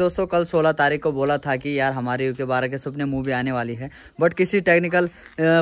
दोस्तों कल 16 तारीख को बोला था कि यार हमारे यूके बारह के सपने मूवी आने वाली है बट किसी टेक्निकल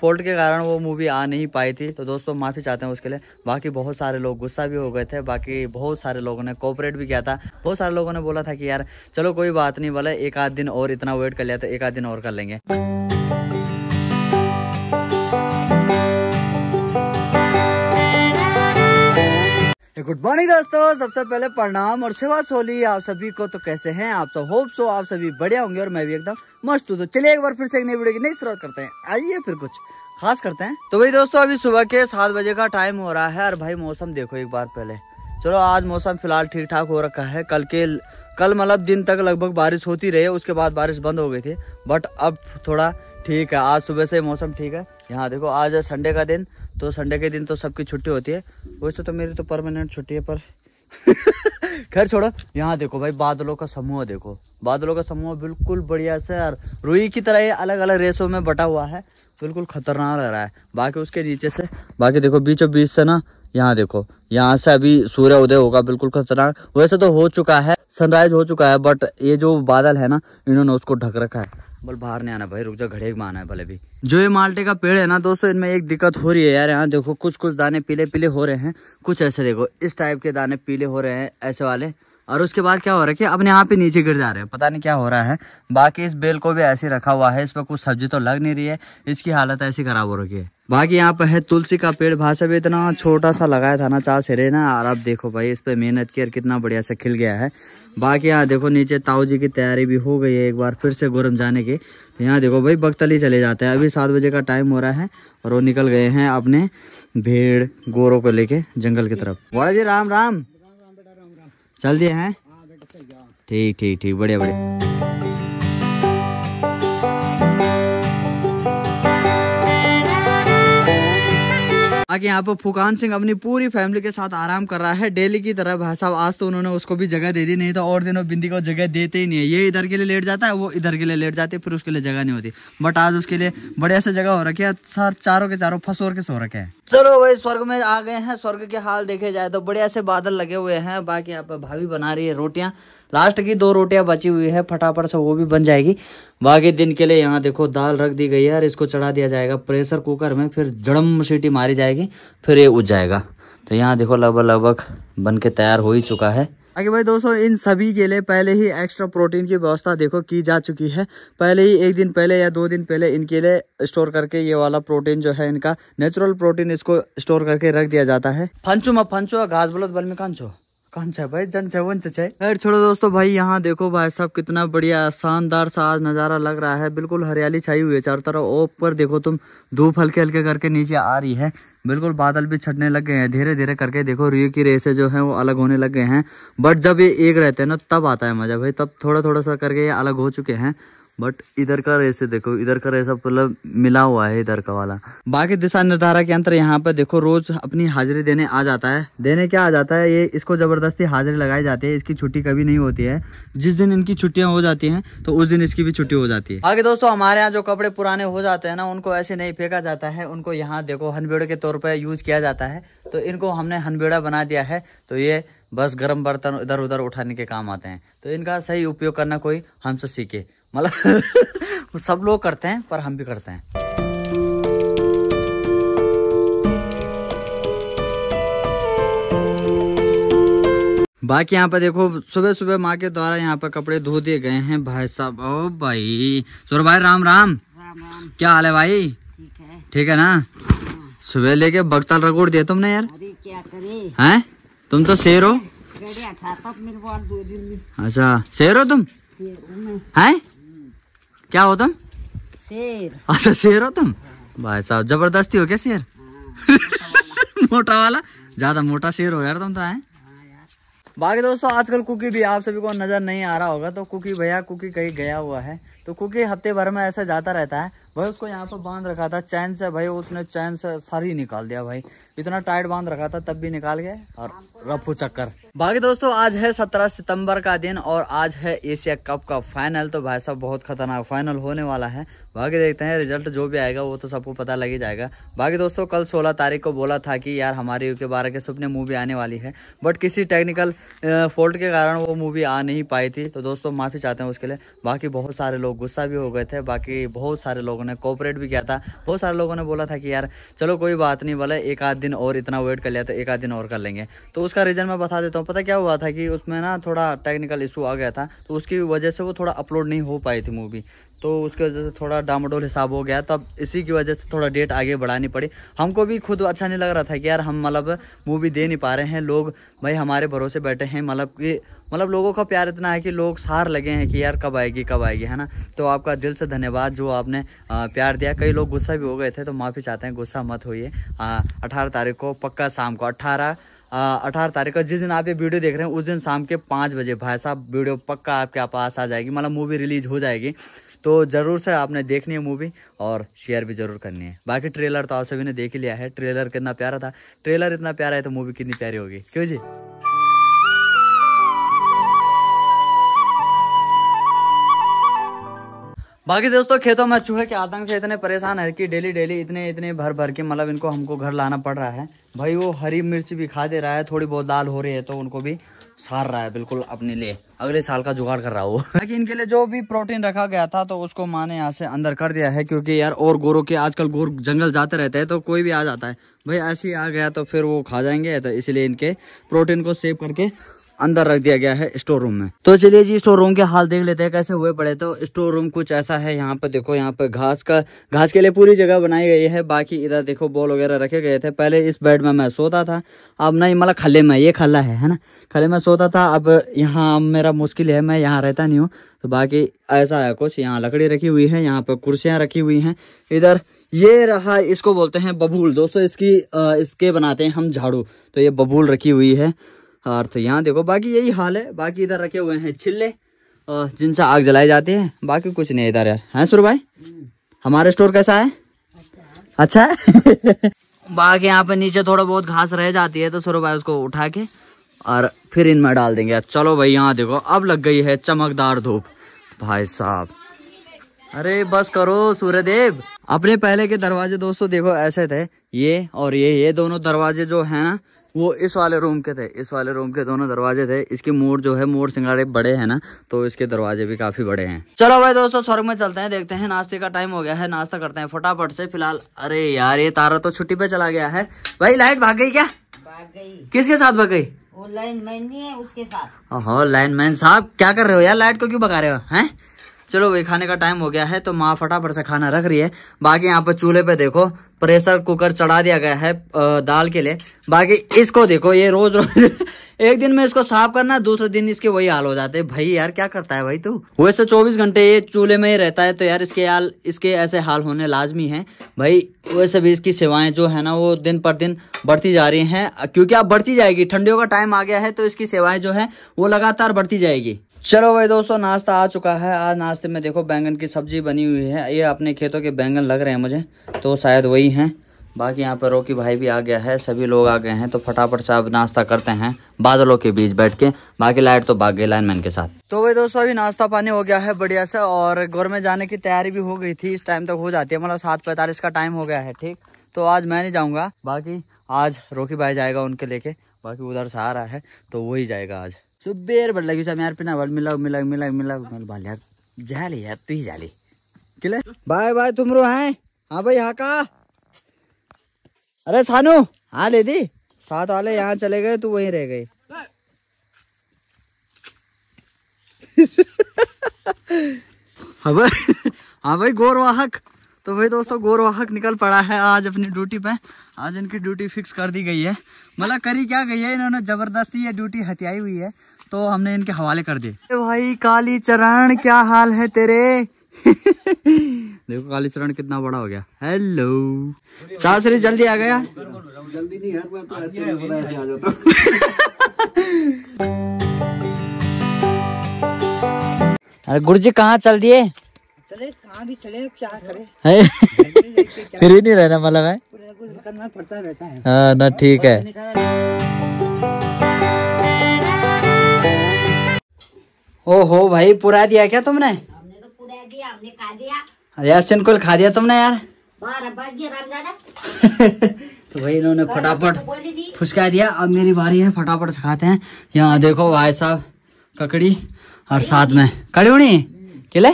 फॉल्ट के कारण वो मूवी आ नहीं पाई थी तो दोस्तों माफ़ी चाहते हैं उसके लिए बाकी बहुत सारे लोग गुस्सा भी हो गए थे बाकी बहुत सारे लोगों ने कोऑपरेट भी किया था बहुत सारे लोगों ने बोला था कि यार चलो कोई बात नहीं बोला एक आध दिन और इतना वेट कर लिया तो एक आध दिन और कर लेंगे गुड मॉर्निंग दोस्तों सबसे पहले प्रणाम और शिवा सोली आप सभी को तो कैसे हैं आप सब होप सो आप सभी बढ़िया होंगे और मैं भी एकदम मस्त हूँ तो चलिए एक बार फिर से एक नई वीडियो की नई शुरुआत करते हैं आइए फिर कुछ खास करते हैं तो भाई दोस्तों अभी सुबह के सात बजे का टाइम हो रहा है और भाई मौसम देखो एक बार पहले चलो आज मौसम फिलहाल ठीक ठाक हो रखा है कल के कल मतलब दिन तक लगभग बारिश होती रही उसके बाद बारिश बंद हो गई थी बट अब थोड़ा ठीक है आज सुबह से मौसम ठीक है यहाँ देखो आज संडे का दिन तो संडे के दिन तो सबकी छुट्टी होती है वैसे तो मेरी तो परमानेंट छुट्टी है पर खैर छोड़ो यहाँ देखो भाई बादलों का समूह देखो बादलों का समूह बिल्कुल बढ़िया से यार रुई की तरह ये अलग अलग रेसों में बटा हुआ है बिल्कुल खतरनाक लग रहा है बाकी उसके नीचे से बाकी देखो बीचों बीच से ना यहाँ देखो यहाँ से अभी सूर्य उदय होगा बिल्कुल खतरनाक वैसे तो हो चुका है सनराइज हो चुका है बट ये जो बादल है ना इन्होंने उसको ढक रखा है बोल बाहर नहीं आना भाई रुक जा घड़े में आना है भले भी जो ये माल्टे का पेड़ है ना दोस्तों इनमें एक दिक्कत हो रही है यार यहाँ देखो कुछ कुछ दाने पीले पीले हो रहे हैं कुछ ऐसे देखो इस टाइप के दाने पीले हो रहे हैं ऐसे वाले और उसके बाद क्या हो रहा है कि अपने यहाँ पे नीचे गिर जा रहे हैं पता नहीं क्या हो रहा है बाकी इस बेल को भी ऐसे रखा हुआ है इस पर कुछ सब्जी तो लग नहीं रही है इसकी हालत ऐसी खराब हो रखी है बाकी यहाँ पे है तुलसी का पेड़ भाषा भी इतना छोटा सा लगाया था ना चार सिरे ना और आप देखो भाई इस पर मेहनत की कितना बढ़िया से खिल गया है बाकी यहाँ देखो नीचे ताऊ जी की तैयारी भी हो गई है एक बार फिर से गोरम जाने की तो यहाँ देखो भाई बख्तली चले जाते हैं अभी सात बजे का टाइम हो रहा है और वो निकल गए हैं अपने भेड़ गोरों को लेके जंगल की तरफ बड़ा जी राम राम चल दिए हैं ठीक ठीक ठीक बढ़िया बढ़िया आगे यहाँ पर फुकान सिंह अपनी पूरी फैमिली के साथ आराम कर रहा है डेली की तरह भाई साहब आज तो उन्होंने उसको भी जगह दे दी नहीं तो और दिनों बिंदी को जगह देते ही नहीं है ये इधर के लिए लेट जाता है वो इधर के लिए लेट जाती है फिर उसके लिए जगह नहीं होती बट आज उसके लिए बढ़िया से जगह हो रखी है सर चारों के चारों फसोर के सो रखे हैं चलो भाई स्वर्ग में आ गए हैं स्वर्ग के हाल देखे जाए तो बढ़िया से बादल लगे हुए हैं बाकी यहाँ पर भाभी बना रही है रोटियाँ लास्ट की दो रोटियाँ बची हुई है फटाफट से वो भी बन जाएगी बाकी दिन के लिए यहाँ देखो दाल रख दी गई है और इसको चढ़ा दिया जाएगा प्रेशर कुकर में फिर जड़म सीटी मारी जाएगी फिर ये उठ जाएगा तो यहाँ देखो लगभग लगभग बन के तैयार हो ही चुका है आगे भाई दोस्तों इन सभी के लिए पहले ही एक्स्ट्रा प्रोटीन की व्यवस्था देखो की जा चुकी है पहले ही एक दिन पहले या दो दिन पहले इनके लिए स्टोर करके ये वाला प्रोटीन जो है इनका नेचुरल प्रोटीन इसको स्टोर करके रख दिया जाता है फंचो मैं फंचो घास बलोद बल में कंचो कौन सा भाई जनचवन से तो खैर छोड़ो दोस्तों भाई यहाँ देखो भाई साहब कितना बढ़िया शानदार सा आज नज़ारा लग रहा है बिल्कुल हरियाली छाई हुई है चारों तरफ ऊपर देखो तुम धूप हल्के हल्के करके नीचे आ रही है बिल्कुल बादल भी छटने लग गए हैं धीरे धीरे करके देखो रियो की रेसे जो है वो अलग होने लग गए हैं बट जब ये एक रहते हैं ना तब आता है मजा भाई तब थोड़ा थोड़ा सा करके ये अलग हो चुके हैं बट इधर का रेसे देखो इधर का रेस मतलब मिला हुआ है इधर का वाला बाकी दिशा निर्धारक अंतर यहाँ पर देखो रोज अपनी हाजिरी देने आ जाता है देने क्या आ जाता है ये इसको जबरदस्ती हाजिरी लगाई जाती है इसकी छुट्टी कभी नहीं होती है जिस दिन इनकी छुट्टियां हो जाती हैं तो उस दिन इसकी भी छुट्टी हो जाती है आगे दोस्तों हमारे यहाँ जो कपड़े पुराने हो जाते हैं ना उनको ऐसे नहीं फेंका जाता है उनको यहाँ देखो हनबेड़ के तौर पर यूज किया जाता है तो इनको हमने हनबेड़ा बना दिया है तो ये बस गर्म बर्तन इधर उधर उठाने के काम आते हैं तो इनका सही उपयोग करना कोई हमसे सीखे मतलब सब लोग करते हैं पर हम भी करते हैं बाकी यहाँ पर देखो सुबह सुबह माँ के द्वारा यहाँ पर कपड़े धो दिए गए हैं भाई साहब ओ भाई सुर भाई राम राम, राम राम क्या हाल है भाई ठीक है ठीक है ना हाँ। सुबह लेके बगताल रगोड़ दिया तुमने यार क्या करे हैं तुम तो शेर हो अच्छा शेर हो तुम है क्या हो तुम शेर अच्छा शेर हो तुम भाई साहब जबरदस्ती हो क्या शेर मोटा वाला ज्यादा मोटा शेर हो यार तुम तो है बाकी दोस्तों आजकल कुकी भी आप सभी को नजर नहीं आ रहा होगा तो कुकी भैया कुकी कहीं गया हुआ है तो कुकी हफ्ते भर में ऐसा जाता रहता है भाई उसको यहाँ पर बांध रखा था चैन से भाई उसने चैन से सारी निकाल दिया भाई इतना टाइट बांध रखा था तब भी निकाल गए और रफू चक्कर बाकी दोस्तों आज है सत्रह सितंबर का दिन और आज है एशिया कप का फाइनल तो भाई साहब बहुत खतरनाक फाइनल होने वाला है बाकी देखते हैं रिजल्ट जो भी आएगा वो तो सबको पता लग ही जाएगा बाकी दोस्तों कल सोलह तारीख को बोला था कि यार हमारे के बारह के सपने मूवी आने वाली है बट किसी टेक्निकल फॉल्ट के कारण वो मूवी आ नहीं पाई थी तो दोस्तों माफ़ी चाहते हैं उसके लिए बाकी बहुत सारे लोग गुस्सा भी हो गए थे बाकी बहुत सारे लोगों ने कोऑपरेट भी किया था बहुत सारे लोगों ने बोला था कि यार चलो कोई बात नहीं बोला एक आध दिन और इतना वेट कर लिया तो एक आध दिन और कर लेंगे तो उसका रीज़न मैं बता देता हूँ पता क्या हुआ था कि उसमें ना थोड़ा टेक्निकल इशू आ गया था तो उसकी वजह से वो थोड़ा अपलोड नहीं हो पाई थी मूवी तो उसकी वजह से थोड़ा डामाडोल हिसाब हो गया तब तो इसी की वजह से थोड़ा डेट आगे बढ़ानी पड़ी हमको भी खुद अच्छा नहीं लग रहा था कि यार हम मतलब मूवी दे नहीं पा रहे हैं लोग भाई हमारे भरोसे बैठे हैं मतलब कि मतलब लोगों का प्यार इतना है कि लोग सार लगे हैं कि यार कब आएगी कब आएगी है ना तो आपका दिल से धन्यवाद जो आपने प्यार दिया कई लोग गुस्सा भी हो गए थे तो माफ़ी चाहते हैं गुस्सा मत होइए अठारह तारीख को पक्का शाम को अट्ठारह अठारह तारीख का जिस दिन आप ये वीडियो देख रहे हैं उस दिन शाम के पाँच बजे भाई साहब वीडियो पक्का आपके पास आ जाएगी मतलब मूवी रिलीज हो जाएगी तो ज़रूर से आपने देखनी है मूवी और शेयर भी जरूर करनी है बाकी ट्रेलर तो आप सभी ने देख ही लिया है ट्रेलर कितना प्यारा था ट्रेलर इतना प्यारा है तो मूवी कितनी प्यारी होगी क्यों जी बाकी दोस्तों खेतों में चूहे के आतंक से इतने परेशान है कि डेली डेली इतने इतने भर भर के मतलब इनको हमको घर लाना पड़ रहा है भाई वो हरी मिर्च भी खा दे रहा है थोड़ी बहुत दाल हो रही है तो उनको भी सार रहा है बिल्कुल अपने लिए अगले साल का जुगाड़ कर रहा हो बाकी इनके लिए जो भी प्रोटीन रखा गया था तो उसको माँ ने यहाँ से अंदर कर दिया है क्योंकि यार और गोरों के आजकल गोर जंगल जाते रहते हैं तो कोई भी आ जाता है भाई ऐसे ही आ गया तो फिर वो खा जाएंगे तो इसलिए इनके प्रोटीन को सेव करके अंदर रख दिया गया है स्टोर रूम में तो चलिए जी स्टोर रूम के हाल देख लेते हैं कैसे हुए पड़े तो स्टोर रूम कुछ ऐसा है यहाँ पर देखो यहाँ पर घास का घास के लिए पूरी जगह बनाई गई है बाकी इधर देखो बॉल वगैरह रखे गए थे पहले इस बेड में मैं सोता था अब नहीं मतलब खले में ये खला है है ना खले में सोता था अब यहाँ मेरा मुश्किल है मैं यहाँ रहता नहीं हूँ तो बाकी ऐसा है कुछ यहाँ लकड़ी रखी हुई है यहाँ पर कुर्सियाँ रखी हुई हैं इधर ये रहा इसको बोलते हैं बबूल दोस्तों इसकी इसके बनाते हैं हम झाड़ू तो ये बबूल रखी हुई है और तो यहाँ देखो बाकी यही हाल है बाकी इधर रखे हुए हैं छिल्ले जिनसे आग जलाई जाती है बाकी कुछ नहीं इधर यार है सुर भाई हमारा स्टोर कैसा है अच्छा है बाकी यहाँ पे नीचे थोड़ा बहुत घास रह जाती है तो सुरभ भाई उसको उठा के और फिर इनमें डाल देंगे चलो भाई यहाँ देखो अब लग गई है चमकदार धूप भाई साहब अरे बस करो सूर्यदेव अपने पहले के दरवाजे दोस्तों देखो ऐसे थे ये और ये ये दोनों दरवाजे जो है ना वो इस वाले रूम के थे इस वाले रूम के दोनों दरवाजे थे इसके मोड़ जो है मोड़ सिंगाड़े बड़े हैं ना तो इसके दरवाजे भी काफी बड़े हैं चलो भाई दोस्तों स्वर्ग में चलते हैं देखते हैं नाश्ते का टाइम हो गया है नाश्ता करते हैं फटाफट से फिलहाल अरे यार ये तारा तो छुट्टी पे चला गया है भाई लाइट भाग गई क्या भाग गई किसके साथ भाग गई लाइन मैन नहीं है उसके साथ लाइन मैन साहब क्या कर रहे हो यार लाइट को क्यों भगा रहे हो है चलो वही खाने का टाइम हो गया है तो माँ फटाफट से खाना रख रही है बाकी यहाँ पर चूल्हे पे देखो प्रेशर कुकर चढ़ा दिया गया है दाल के लिए बाकी इसको देखो ये रोज रोज एक दिन में इसको साफ करना दूसरे दिन इसके वही हाल हो जाते हैं भाई यार क्या करता है भाई तू वैसे 24 घंटे ये चूल्हे में ही रहता है तो यार इसके हाल इसके ऐसे हाल होने लाजमी हैं भाई वैसे भी इसकी सेवाएं जो है ना वो दिन पर दिन बढ़ती जा रही हैं क्योंकि अब बढ़ती जाएगी ठंडियों का टाइम आ गया है तो इसकी सेवाएं जो है वो लगातार बढ़ती जाएगी चलो भाई दोस्तों नाश्ता आ चुका है आज नाश्ते में देखो बैंगन की सब्जी बनी हुई है ये अपने खेतों के बैंगन लग रहे हैं मुझे तो शायद वही हैं बाकी यहाँ पर रोकी भाई भी आ गया है सभी लोग आ गए हैं तो फटाफट से अब नाश्ता करते हैं बादलों के बीच बैठ के बाकी लाइट तो भाग गई लाइनमैन के साथ तो भाई दोस्तों अभी नाश्ता पानी हो गया है बढ़िया से और घर में जाने की तैयारी भी हो गई थी इस टाइम तक तो हो जाती है मतलब सात पैंतालीस का टाइम हो गया है ठीक तो आज मैं नहीं जाऊँगा बाकी आज रोकी भाई जाएगा उनके लेके बाकी उधर से आ रहा है तो वही जाएगा आज सुबेर भर लगी यार पिना भर मिलाऊ मिलाऊ मिलाऊ मिलाऊ मिल भाल यार जाले यार तू ही जाले किले बाय बाय तुमरो है हाँ भाई हाँ का अरे सानू हाँ ले दी साथ वाले यहाँ चले गए तू वहीं रह गए हाँ भाई हाँ भाई गौरवाहक तो भाई दोस्तों गौरवाहक निकल पड़ा है आज अपनी ड्यूटी पे आज इनकी ड्यूटी फिक्स कर दी गई है मतलब करी क्या गई है इन्होंने जबरदस्ती ये ड्यूटी हत्याई हुई है तो हमने इनके हवाले कर दिए भाई काली चरण क्या हाल है तेरे देखो काली चरण कितना बड़ा हो गया हेलो चाशरी जल्दी आ गया अरे गुरु जी कहाँ चल दिए चले कहाँ भी चले क्या करे फिर ही नहीं रहना मतलब है करना पड़ता रहता है हाँ ना ठीक है ओहो भाई पूरा दिया क्या तुमने हमने तो पूरा दिया हमने खा दिया अरे यार कुल खा दिया तुमने यार तो भाई इन्होंने फटाफट तो फुसका दिया अब मेरी बारी है फटाफट से खाते हैं यहाँ देखो भाई साहब ककड़ी और साथ में कड़ी उड़ी किले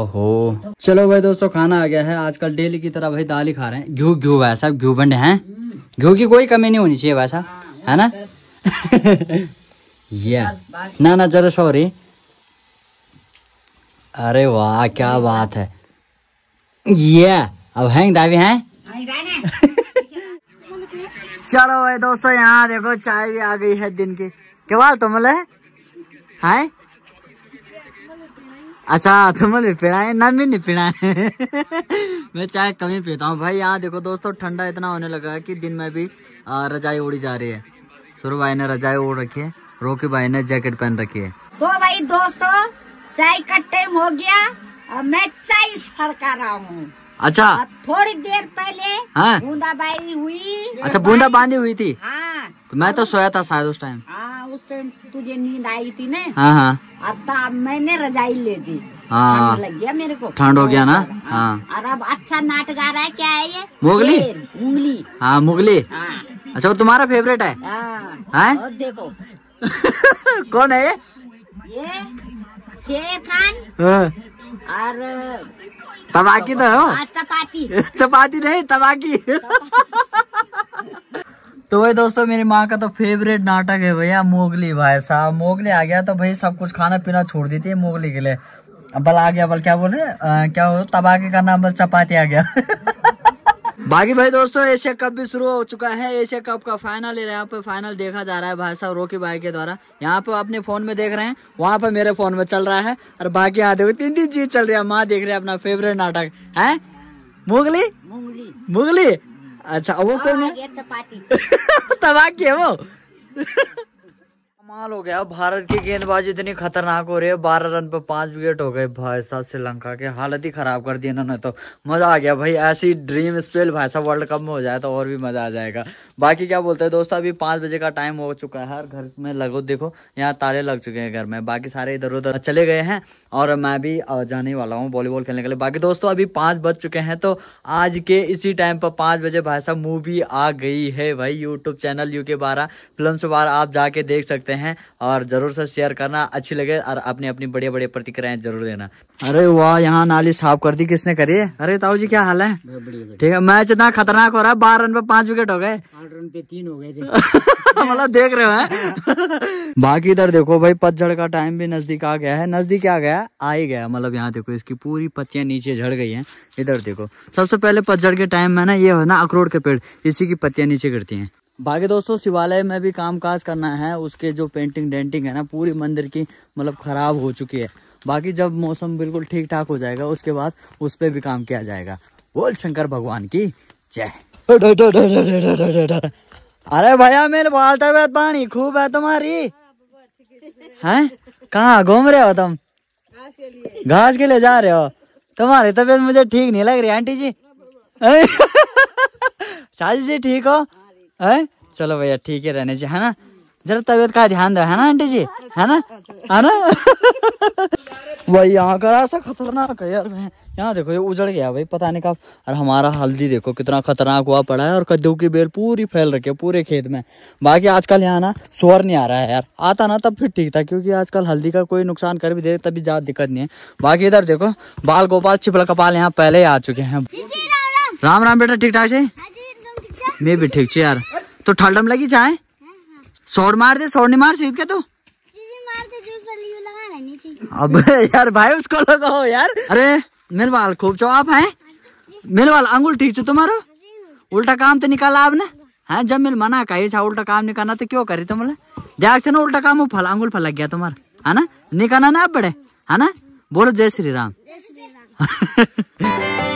ओहो चलो भाई दोस्तों खाना आ गया है आजकल डेली की तरह भाई दाल ही खा रहे हैं घ्यू घ्यू भाई साहब घ्यू बंडे हैं हम्म। घ्यू की कोई कमी नहीं होनी चाहिए भाई साहब हाँ, है ना ना ना जरा सॉरी अरे वाह क्या बात है ये अब हैंग दावी हैं हाँ, चलो भाई दोस्तों यहाँ देखो चाय भी आ गई है दिन की क्या बाल तुम है अच्छा तुम भी पीना है ना भी नहीं पीना है मैं चाय कभी पीता हूँ भाई यहाँ देखो दोस्तों ठंडा इतना होने लगा है कि दिन में भी रजाई उड़ी जा रही है सुरु भाई ने रजाई उड़ रखी है रोके भाई ने जैकेट पहन रखी है तो भाई दोस्तों चाय का टाइम हो गया और मैं चाय सड़का रहा हूँ अच्छा थोड़ी देर पहले हाँ? बूंदा बारी हुई अच्छा बूंदा बांदी हुई थी हाँ तो मैं तो सोया था शायद उस टाइम हाँ, उस टाइम तुझे नींद आई थी ना हाँ, हाँ। तो अब मैंने रजाई ले दी हाँ लग गया मेरे को ठंड हो गया ना हाँ और अब अच्छा नाटक आ रहा है क्या है ये मुगली मुगली हाँ मुगली हाँ अच्छा वो तुम्हारा फेवरेट है हाँ देखो कौन है ये खान हाँ। और तबाकी तो हो हाँ, चपाती चपाती नहीं तबाकी तो भाई दोस्तों मेरी माँ का तो फेवरेट नाटक है भैया मोगली भाई साहब मोगली आ गया तो भाई सब कुछ खाना पीना छोड़ देती है मोगली के लिए बल आ गया बल क्या बोले आ, क्या हो तबाके का नाम बल चपाती आ गया बाकी भाई दोस्तों एशिया कप भी शुरू हो चुका है एशिया कप का फाइनल यहाँ पे फाइनल देखा जा रहा है भाई साहब रोकी भाई के द्वारा यहाँ पे अपने फोन में देख रहे हैं वहाँ पे मेरे फोन में चल रहा है और बाकी यहाँ देखो तीन तीन चीज चल रही है माँ देख रहे हैं अपना फेवरेट नाटक है मुगली मुगली मुगली अच्छा वो हाँ, कौन है तबाकी है वो कमाल हो गया भारत की गेंदबाजी इतनी खतरनाक हो रही है बारह रन पर पांच विकेट हो गए भाई साहब श्रीलंका के हालत ही खराब कर दी इन्होंने तो मजा आ गया भाई ऐसी ड्रीम स्पेल भाई साहब वर्ल्ड कप में हो जाए तो और भी मजा आ जाएगा बाकी क्या बोलते हैं दोस्तों अभी पांच बजे का टाइम हो चुका है हर घर में लगो देखो यहाँ तारे लग चुके हैं घर में बाकी सारे इधर उधर चले गए हैं और मैं भी जाने वाला हूँ वॉलीबॉल खेलने के लिए बाकी दोस्तों अभी पांच बज चुके हैं तो आज के इसी टाइम पर पांच बजे भाई साहब मूवी आ गई है भाई यूट्यूब चैनल यू के बारह फिल्म से बार आप जाके देख सकते हैं हैं और जरूर से शेयर करना अच्छी लगे और अपनी अपनी बड़े बड़े प्रतिक्रियाएं जरूर देना अरे वाह यहाँ नाली साफ कर दी किसने करी अरे ताऊ जी क्या हाल है ठीक है मैच इतना खतरनाक हो रहा है बारह रन पे पांच विकेट हो गए रन पे तीन हो गए मतलब देख रहे हो बाकी इधर देखो भाई पतझड़ का टाइम भी नजदीक आ गया है नजदीक आ गया आ ही गया मतलब यहाँ देखो इसकी पूरी पत्तियां नीचे झड़ गई हैं इधर देखो सबसे पहले पतझड़ के टाइम में ना ये हो ना अखरोट के पेड़ इसी की पत्तियां नीचे गिरती हैं बाकी दोस्तों शिवालय में भी कामकाज करना है उसके जो पेंटिंग डेंटिंग है ना पूरी मंदिर की मतलब ख़राब हो चुकी है बाकी जब मौसम बिल्कुल ठीक ठाक हो जाएगा उसके बाद उस पर भी काम किया जाएगा बोल शंकर भगवान की जय अरे भैया मेरे बाल तबियत पानी खूब है तुम्हारी है कहाँ घूम रहे हो तुम घास के लिए जा रहे हो तुम्हारी तबियत मुझे ठीक नहीं लग रही आंटी जी शादी जी ठीक हो है चलो भैया ठीक है रहने जी है ना जरा तबियत का ध्यान दो है ना आंटी जी है ना है ना भाई यहाँ का रास्ता खतरनाक है यार यहाँ देखो ये उजड़ गया भाई पता नहीं कब और हमारा हल्दी देखो कितना खतरनाक हुआ पड़ा है और कद्दू की बेल पूरी फैल रखी है पूरे खेत में बाकी आजकल यहाँ ना स्वर नहीं आ रहा है यार आता ना तब फिर ठीक था क्योंकि आजकल हल्दी का कोई नुकसान कर भी दे तभी ज्यादा दिक्कत नहीं है बाकी इधर देखो बाल गोपाल चिपल कपाल यहाँ पहले ही आ चुके हैं राम राम बेटा ठीक ठाक से हाँ मैं भी ठीक छे यार तो ठंडम लगी चाहे सोड़ मार दे सोड़ नहीं मार सीध के तू अब यार भाई उसको लगाओ यार अरे मेरे बाल खूब चो आप है मेरे बाल अंगुल ठीक छो तुम्हारो उल्टा काम तो निकाला आपने हाँ जब मेरे मना कही था उल्टा काम नहीं करना तो क्यों करी तुमने देख छो ना उल्टा काम फल अंगुल फल लग गया तुम्हारा है ना निकालना ना आप बड़े है ना बोलो जय श्री राम